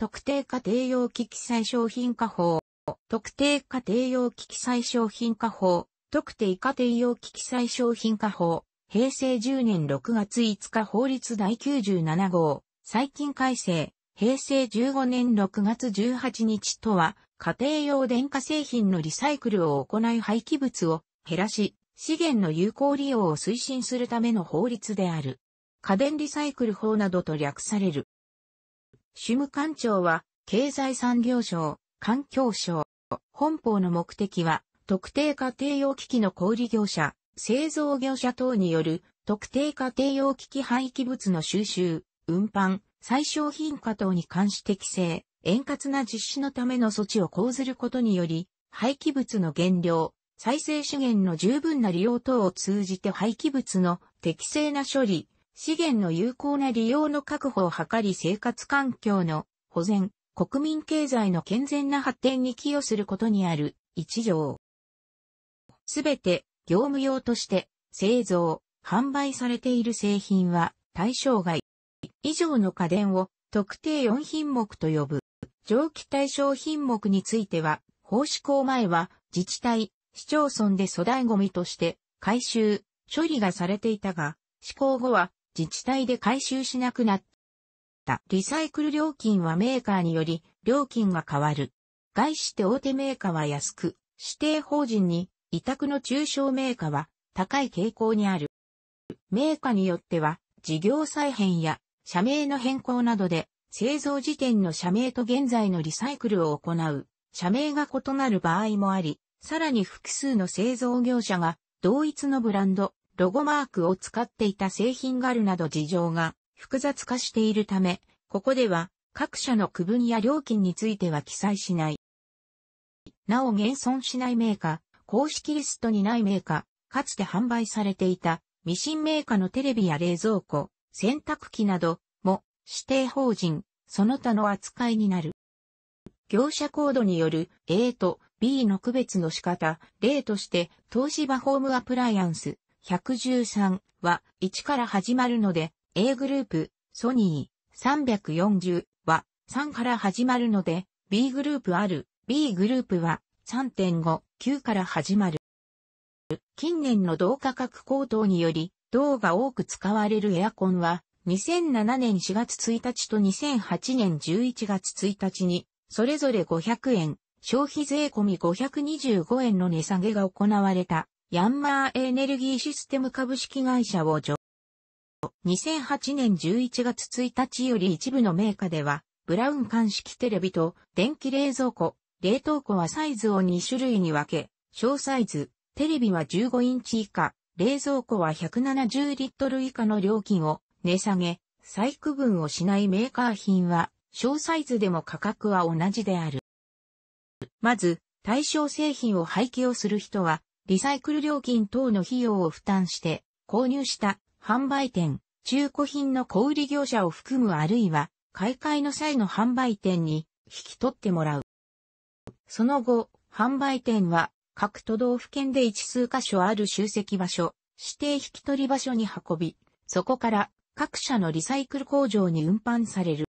特定家庭用機器載商品化法。特定家庭用機器載商品化法。特定家庭用機器載商品化法。平成10年6月5日法律第97号。最近改正。平成15年6月18日とは、家庭用電化製品のリサイクルを行い廃棄物を減らし、資源の有効利用を推進するための法律である。家電リサイクル法などと略される。主務官庁は、経済産業省、環境省。本法の目的は、特定家庭用機器の小売業者、製造業者等による、特定家庭用機器廃棄物の収集、運搬、最小品化等に関して規制、円滑な実施のための措置を講ずることにより、廃棄物の減量、再生資源の十分な利用等を通じて廃棄物の適正な処理、資源の有効な利用の確保を図り生活環境の保全、国民経済の健全な発展に寄与することにある一条。すべて業務用として製造、販売されている製品は対象外。以上の家電を特定4品目と呼ぶ。蒸気対象品目については、法施行前は自治体、市町村で粗大ゴミとして回収、処理がされていたが、施行後は自治体で回収しなくなった。リサイクル料金はメーカーにより料金が変わる。外資て大手メーカーは安く、指定法人に委託の中小メーカーは高い傾向にある。メーカーによっては事業再編や社名の変更などで製造時点の社名と現在のリサイクルを行う社名が異なる場合もあり、さらに複数の製造業者が同一のブランド、ロゴマークを使っていた製品があるなど事情が複雑化しているため、ここでは各社の区分や料金については記載しない。なお現存しないメーカー、公式リストにないメーカー、かつて販売されていたミシンメーカーのテレビや冷蔵庫、洗濯機なども指定法人、その他の扱いになる。業者コードによる A と B の区別の仕方、例として東芝ホームアプライアンス、113は1から始まるので、A グループ、ソニー、340は3から始まるので、B グループある、B グループは3.5、9から始まる。近年の同価格高騰により、銅が多く使われるエアコンは、2007年4月1日と2008年11月1日に、それぞれ500円、消費税込み525円の値下げが行われた。ヤンマーエネルギーシステム株式会社を上。2008年11月1日より一部のメーカーでは、ブラウン管式テレビと電気冷蔵庫、冷凍庫はサイズを2種類に分け、小サイズ、テレビは15インチ以下、冷蔵庫は170リットル以下の料金を値下げ、再区分をしないメーカー品は、小サイズでも価格は同じである。まず、対象製品を廃棄をする人は、リサイクル料金等の費用を負担して、購入した販売店、中古品の小売業者を含むあるいは、買い替えの際の販売店に引き取ってもらう。その後、販売店は各都道府県で一数箇所ある集積場所、指定引き取り場所に運び、そこから各社のリサイクル工場に運搬される。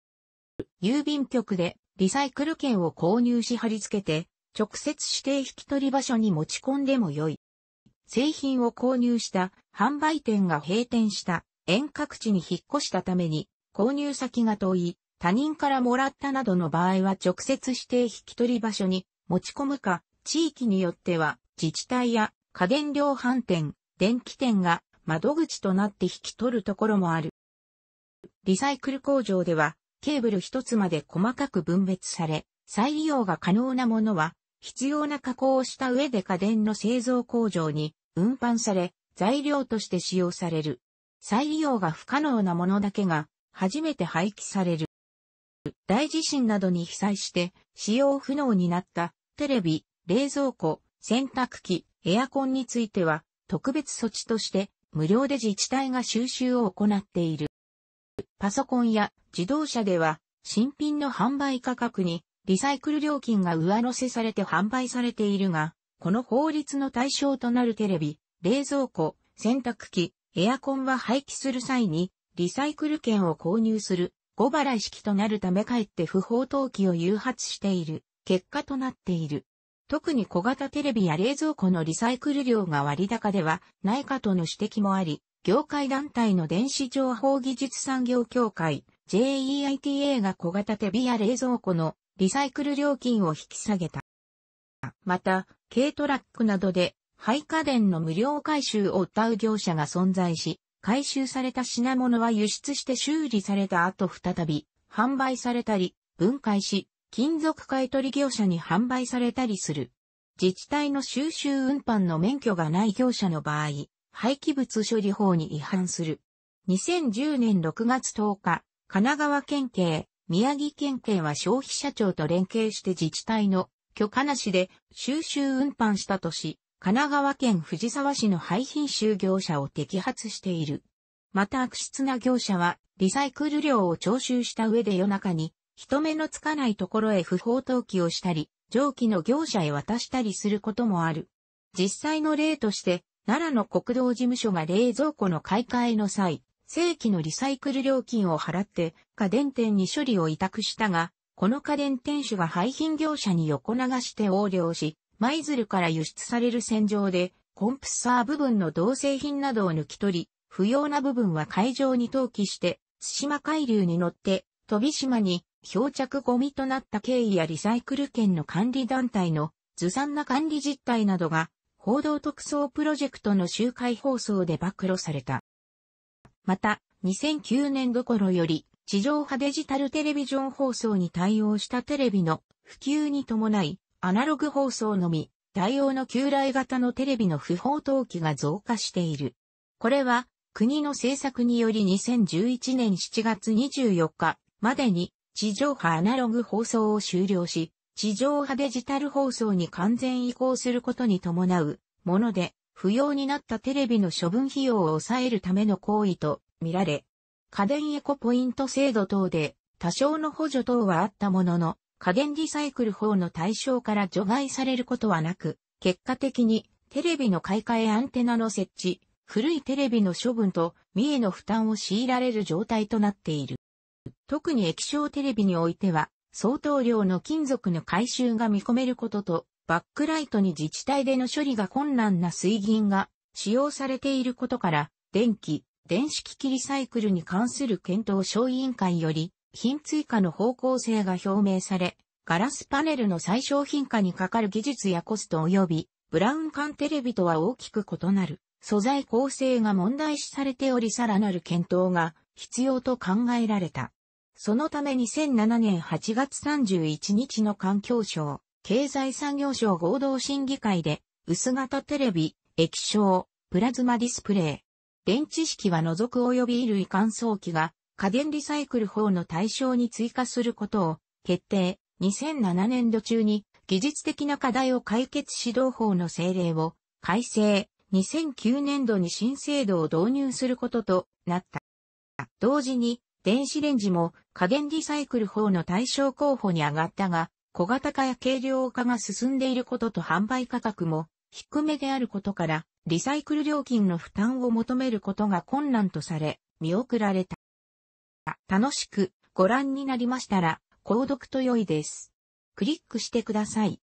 郵便局でリサイクル券を購入し貼り付けて、直接指定引き取り場所に持ち込んでも良い。製品を購入した販売店が閉店した遠隔地に引っ越したために購入先が遠い他人からもらったなどの場合は直接指定引き取り場所に持ち込むか地域によっては自治体や家電量販店、電気店が窓口となって引き取るところもある。リサイクル工場ではケーブル一つまで細かく分別され、再利用が可能なものは必要な加工をした上で家電の製造工場に運搬され、材料として使用される。再利用が不可能なものだけが、初めて廃棄される。大地震などに被災して、使用不能になったテレビ、冷蔵庫、洗濯機、エアコンについては、特別措置として、無料で自治体が収集を行っている。パソコンや自動車では、新品の販売価格にリサイクル料金が上乗せされて販売されているが、この法律の対象となるテレビ、冷蔵庫、洗濯機、エアコンは廃棄する際に、リサイクル券を購入する、5払い式となるためかえって不法投棄を誘発している、結果となっている。特に小型テレビや冷蔵庫のリサイクル量が割高ではないかとの指摘もあり、業界団体の電子情報技術産業協会 JEITA が小型テレビや冷蔵庫のリサイクル料金を引き下げた。また、軽トラックなどで廃家電の無料回収を歌う業者が存在し、回収された品物は輸出して修理された後再び販売されたり、分解し、金属買取業者に販売されたりする。自治体の収集運搬の免許がない業者の場合、廃棄物処理法に違反する。2010年6月10日、神奈川県警宮城県警は消費者庁と連携して自治体の許可なしで収集運搬したとし、神奈川県藤沢市の廃品収業者を摘発している。また悪質な業者はリサイクル料を徴収した上で夜中に人目のつかないところへ不法投棄をしたり、上記の業者へ渡したりすることもある。実際の例として、奈良の国道事務所が冷蔵庫の買い替えの際、正規のリサイクル料金を払って家電店に処理を委託したが、この家電店主が廃品業者に横流して横領し、舞鶴から輸出される戦場で、コンプサー部分の同製品などを抜き取り、不要な部分は海上に投棄して、津島海流に乗って、飛島に漂着ゴミとなった経緯やリサイクル券の管理団体のずさんな管理実態などが、報道特捜プロジェクトの集会放送で暴露された。また、2009年どころより、地上波デジタルテレビジョン放送に対応したテレビの普及に伴い、アナログ放送のみ、対応の旧来型のテレビの不法投棄が増加している。これは、国の政策により2011年7月24日までに地上波アナログ放送を終了し、地上波デジタル放送に完全移行することに伴うもので、不要になったテレビの処分費用を抑えるための行為と見られ、家電エコポイント制度等で多少の補助等はあったものの、家電リサイクル法の対象から除外されることはなく、結果的にテレビの買い替えアンテナの設置、古いテレビの処分と三重の負担を強いられる状態となっている。特に液晶テレビにおいては、相当量の金属の回収が見込めることと、バックライトに自治体での処理が困難な水銀が使用されていることから、電気、電子機器リサイクルに関する検討小委員会より、品追加の方向性が表明され、ガラスパネルの最小品化にかかる技術やコスト及び、ブラウン管テレビとは大きく異なる、素材構成が問題視されておりさらなる検討が必要と考えられた。そのため2007年8月31日の環境省、経済産業省合同審議会で、薄型テレビ、液晶、プラズマディスプレイ。電池式は除く及び衣類乾燥機が家電リサイクル法の対象に追加することを決定。2007年度中に技術的な課題を解決指導法の政令を改正。2009年度に新制度を導入することとなった。同時に電子レンジも家電リサイクル法の対象候補に上がったが、小型化や軽量化が進んでいることと販売価格も低めであることから、リサイクル料金の負担を求めることが困難とされ、見送られた。楽しくご覧になりましたら、購読と良いです。クリックしてください。